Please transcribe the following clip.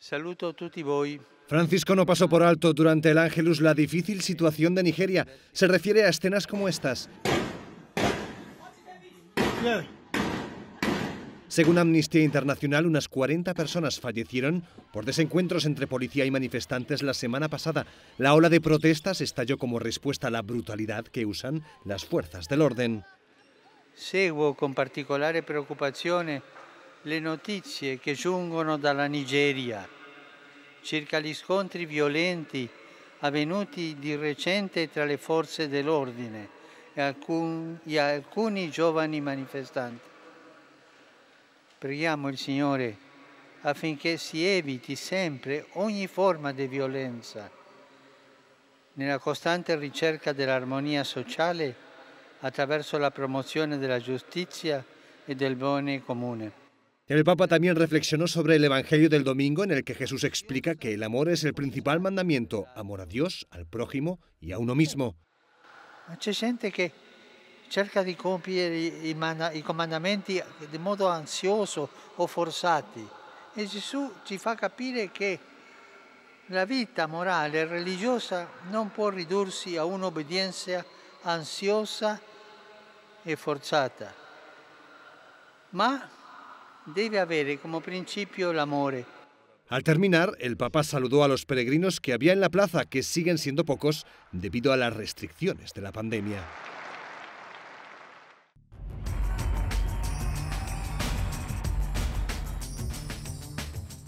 Saluto tutti voi. Francisco no pasó por alto durante el Ángelus la difícil situación de Nigeria. Se refiere a escenas como estas. Según Amnistía Internacional, unas 40 personas fallecieron por desencuentros entre policía y manifestantes la semana pasada. La ola de protestas estalló como respuesta a la brutalidad que usan las fuerzas del orden. Seguo con particulares preocupaciones. le notizie che giungono dalla Nigeria circa gli scontri violenti avvenuti di recente tra le forze dell'ordine e, alcun, e alcuni giovani manifestanti. Preghiamo il Signore affinché si eviti sempre ogni forma di violenza nella costante ricerca dell'armonia sociale attraverso la promozione della giustizia e del bene comune. El Papa también reflexionó sobre el Evangelio del domingo en el que Jesús explica que el amor es el principal mandamiento, amor a Dios, al prójimo y a uno mismo. Hay gente que cerca di compiere i comandamenti de modo ansioso o forzati e Gesù nos fa capire che la vida moral e religiosa no può ridursi a una obediencia ansiosa y e forzata, ma debe haber eh, como principio el amor. Eh. Al terminar, el Papa saludó a los peregrinos que había en la plaza, que siguen siendo pocos debido a las restricciones de la pandemia.